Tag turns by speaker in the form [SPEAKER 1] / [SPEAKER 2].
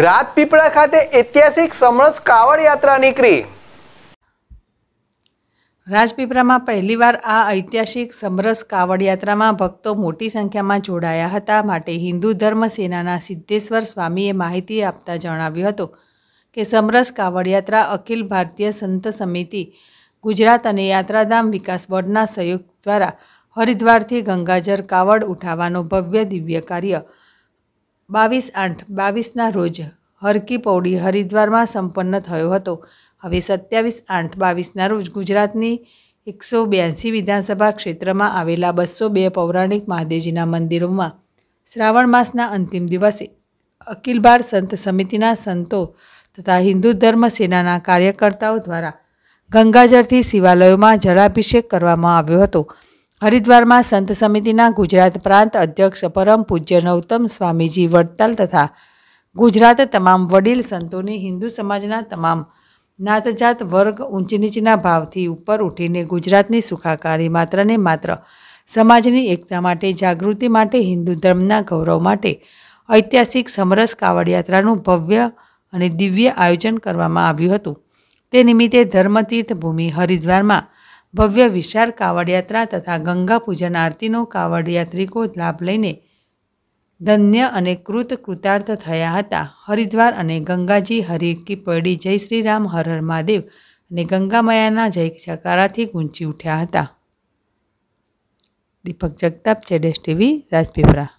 [SPEAKER 1] રાજપીપળા ખાતે ઐતિહાસિક સમરસ કાવડ યાત્રા નીકળી રાજપીપળામાં પહેલીવાર આ ઐતિહાસિક સમરસ કાવડ યાત્રામાં ભક્તો મોટી સંખ્યામાં જોડાયા હતા માટે હિન્દુ ધર્મ સેનાના સિદ્ધેશ્વર સ્વામીએ માહિતી આપતા જણાવ્યું હતું કે સમરસ કાવડ યાત્રા અખિલ ભારતીય સંત સમિતિ ગુજરાત અને યાત્રાધામ વિકાસ બોર્ડના સંયુક્ત દ્વારા હરિદ્વારથી ગંગાજર કાવડ ઉઠાવવાનો ભવ્ય દિવ્ય કાર્ય બાવીસ આઠ બાવીસના રોજ હરકી પૌડી હરિદ્વારમાં સંપન્ન થયો હતો હવે સત્યાવીસ આઠ બાવીસના રોજ ગુજરાતની એકસો બ્યાસી વિધાનસભા ક્ષેત્રમાં આવેલા બસો બે પૌરાણિક મહાદેવજીના મંદિરોમાં શ્રાવણ માસના અંતિમ દિવસે અખિલ ભારત સંત સમિતિના સંતો તથા હિન્દુ ધર્મ સેનાના કાર્યકર્તાઓ દ્વારા ગંગાજળથી શિવાલયોમાં જળાભિષેક કરવામાં આવ્યો હતો હરિદ્વારમાં સંત સમિતિના ગુજરાત પ્રાંત અધ્યક્ષ પરમ પૂજ્ય નવતમ સ્વામીજી વડતાલ તથા ગુજરાત તમામ વડીલ સંતોની હિન્દુ સમાજના તમામ નાતજાત વર્ગ ઊંચી નીચના ભાવથી ઉપર ઉઠીને ગુજરાતની સુખાકારી માત્રને માત્ર સમાજની એકતા માટે જાગૃતિ માટે હિન્દુ ધર્મના ગૌરવ માટે ઐતિહાસિક સમરસ કાવડ યાત્રાનું ભવ્ય અને દિવ્ય આયોજન કરવામાં આવ્યું હતું તે નિમિત્તે ધર્મતીર્થ ભૂમિ હરિદ્વારમાં ભવ્ય વિશાળ કાવડયાત્રા તથા ગંગા પૂજન આરતીનો કાવડયાત્રિકો લાભ લઈને ધન્ય અને કૃત કૃતાર્થ થયા હતા હરિદ્વાર અને ગંગાજી હરિ કી પડી જય શ્રી રામ હર હર મહાદેવ અને ગંગામયાના જય ચકારાથી ગુંજી ઉઠ્યા હતા દીપક જગતાપ ચેડેશ ટીવી રાજપીપરા